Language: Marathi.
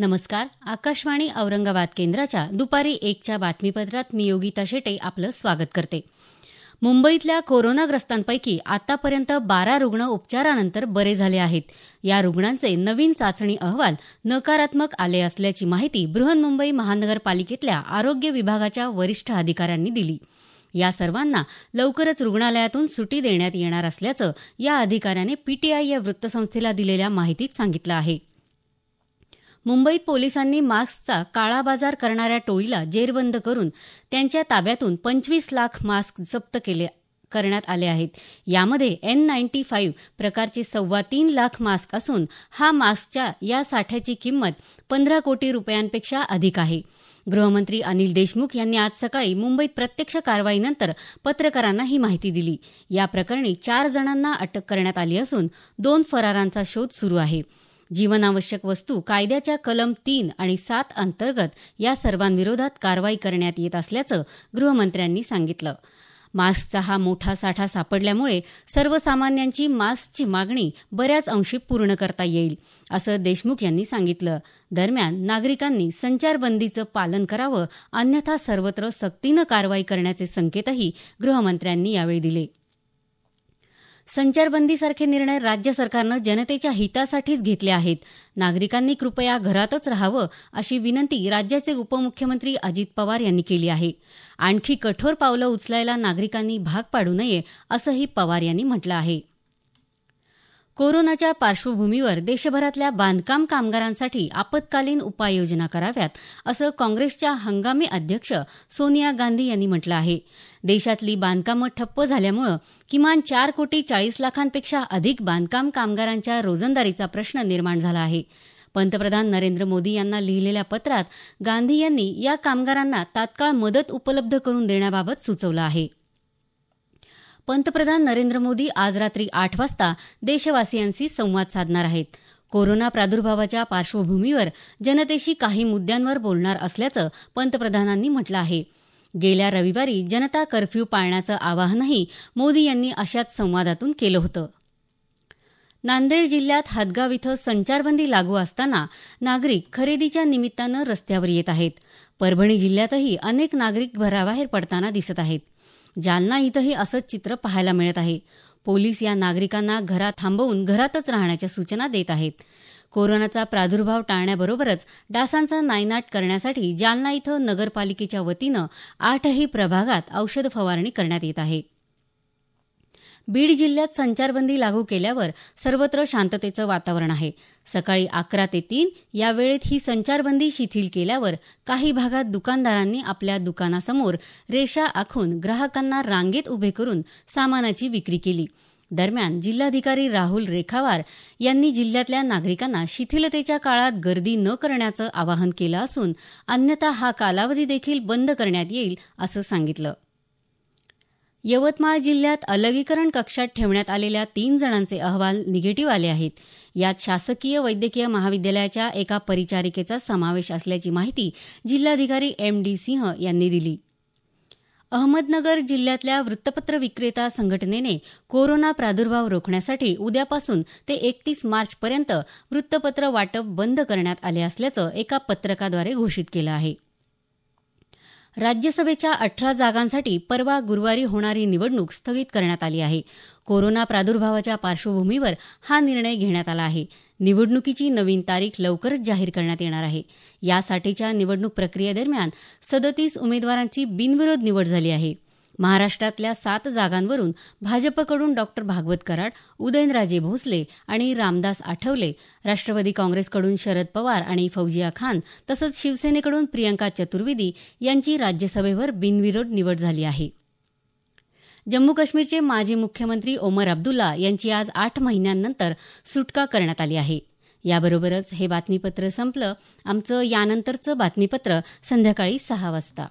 नमस्कार आकाशवाणी औरंगाबाद केंद्राच्या दुपारी एकच्या बातमीपत्रात मी योगिता शेटे आपलं स्वागत करते मुंबईतल्या कोरोनाग्रस्तांपैकी आतापर्यंत बारा रुग्ण उपचारानंतर बरे झाले आहेत या रुग्णांचे नवीन चाचणी अहवाल नकारात्मक आले असल्याची माहिती बृहन्मुंबई महानगरपालिकेतल्या आरोग्य विभागाच्या वरिष्ठ अधिकाऱ्यांनी दिली या सर्वांना लवकरच रुग्णालयातून सुटी देण्यात येणार असल्याचं या अधिकाऱ्याने पीटीआय या वृत्तसंस्थेला दिलेल्या माहितीत सांगितलं आहे मुंबईत पोलिसांनी मास्कचा काळाबाजार करणाऱ्या टोळीला जेरबंद करून त्यांच्या ताब्यातून पंचवीस लाख मास्क जप्त केले करण्यात आले आहेत यामध्ये एन नाईन्टी फाईव्ह प्रकारचे सव्वा तीन लाख मास्क असून हा मास्कच्या या साठ्याची किंमत पंधरा कोटी रुपयांपेक्षा अधिक आहे गृहमंत्री अनिल देशमुख यांनी आज सकाळी मुंबईत प्रत्यक्ष कारवाईनंतर पत्रकारांना ही माहिती दिली या प्रकरणी चार जणांना अटक करण्यात आली असून दोन फरारांचा शोध सुरू आहे जीवनावश्यक वस्तू कायद्याच्या कलम तीन आणि सात अंतर्गत या सर्वांविरोधात कारवाई करण्यात येत असल्याचं गृहमंत्र्यांनी सांगितलं मास्कचा हा मोठा साठा सापडल्यामुळे सर्वसामान्यांची मास्कची मागणी बऱ्याच अंशी पूर्ण करता येईल असं देशमुख यांनी सांगितलं दरम्यान नागरिकांनी संचारबंदीचं पालन करावं अन्यथा सर्वत्र सक्तीनं कारवाई करण्याचे संकेतही गृहमंत्र्यांनी यावेळी दिले संचारबंदीसारखे निर्णय राज्य सरकारनं जनतेच्या हितासाठीच घेतले आहेत नागरिकांनी कृपया घरातच राहावं अशी विनंती राज्याचे उपमुख्यमंत्री अजित पवार यांनी केली आहे आणखी कठोर पावलं उचलायला नागरिकांनी भाग पाडू नये असंही पवार यांनी म्हटलं आहे कोरोनाच्या पार्श्वभूमीवर देशभरातल्या बांधकाम कामगारांसाठी आपत्कालीन उपाययोजना कराव्यात असं काँग्रेसच्या हंगामी अध्यक्ष सोनिया गांधी यांनी म्हटलं आहे देशातली बांधकामं ठप्प झाल्यामुळं किमान चार कोटी चाळीस लाखांपेक्षा अधिक बांधकाम कामगारांच्या रोजंदारीचा प्रश्न निर्माण झाला आहे पंतप्रधान नरेंद्र मोदी यांना लिहिलेल्या पत्रात गांधी यांनी या कामगारांना तात्काळ मदत उपलब्ध करून देण्याबाबत सुचवलं आहे पंतप्रधान नरेंद्र मोदी आज रात्री आठ वाजता देशवासियांशी संवाद साधणार आहेत कोरोना प्रादुर्भावाच्या पार्श्वभूमीवर जनतेशी काही मुद्द्यांवर बोलणार असल्याचं पंतप्रधानांनी म्हटलं आहे गेल्या रविवारी जनता कर्फ्यू पाळण्याचं आवाहनही मोदी यांनी अशाच संवादातून केलं होतं नांदेड जिल्ह्यात हदगाव इथं संचारबंदी लागू असताना नागरिक खरेदीच्या निमित्तानं रस्त्यावर येत आहेत परभणी जिल्ह्यातही अनेक नागरिक घराबाहेर पडताना दिसत आहेत जालना इथंही असंच चित्र पाहायला मिळत आहे पोलीस या नागरिकांना घरात थांबवून घरातच राहण्याच्या सूचना देत आहेत कोरोनाचा प्रादुर्भाव टाळण्याबरोबरच डासांचा नायनाट करण्यासाठी जालना इथं नगरपालिकेच्या वतीनं आठही प्रभागात औषध फवारणी करण्यात येत आहे बीड जिल्ह्यात संचारबंदी लागू केल्यावर सर्वत्र शांततेचं वातावरण आहे सकाळी अकरा ते तीन या वेळेत ही संचारबंदी शिथिल केल्यावर काही भागात दुकानदारांनी आपल्या दुकानासमोर रेषा आखून ग्राहकांना रांगेत उभे करून सामानाची विक्री केली दरम्यान जिल्हाधिकारी राहुल रेखावार यांनी जिल्ह्यातल्या नागरिकांना शिथिलतेच्या काळात गर्दी न करण्याचं आवाहन केलं असून अन्यथा हा कालावधी देखील बंद करण्यात येईल असं सांगितलं यवतमाळ जिल्ह्यात अलगीकरण कक्षात ठेवण्यात आलेल्या तीन जणांचे अहवाल निगेटिव्ह आले आहेत यात शासकीय वैद्यकीय महाविद्यालयाच्या एका परिचारिकेचा समावेश असल्याची माहिती जिल्हाधिकारी एम डी सिंह यांनी दिली अहमदनगर जिल्ह्यातल्या वृत्तपत्र विक्रेता संघटनेने कोरोना प्रादुर्भाव रोखण्यासाठी उद्यापासून ते एकतीस मार्चपर्यंत वृत्तपत्र वाटप बंद करण्यात आले असल्याचं एका पत्रकाद्वारे घोषित केलं आहे राज्यसभेच्या अठरा जागांसाठी परवा गुरुवारी होणारी निवडणूक स्थगित करण्यात आली आहे कोरोना प्रादुर्भावाच्या पार्श्वभूमीवर हा निर्णय घेण्यात आला आहे निवडणुकीची नवीन तारीख लवकरच जाहीर करण्यात येणार आहे यासाठीच्या निवडणूक प्रक्रियेदरम्यान सदतीस उमेदवारांची बिनविरोध निवड झाली आहे महाराष्ट्रातल्या सात जागांवरून भाजपकडून डॉक्टर भागवत कराड उदयनराजे भोसले आणि रामदास आठवले राष्ट्रवादी काँग्रेसकडून शरद पवार आणि फौजिया खान तसंच शिवसेनेकडून प्रियंका चतुर्वेदी यांची राज्यसभेवर बिनविरोध निवड झाली आहे जम्मू काश्मीरचे माजी मुख्यमंत्री ओमर अब्दुल्ला यांची आज आठ महिन्यांनंतर सुटका करण्यात आली आहे याबरोबरच हे बातमीपत्र संपलं आमचं यानंतरचं बातमीपत्र संध्याकाळी सहा वाजता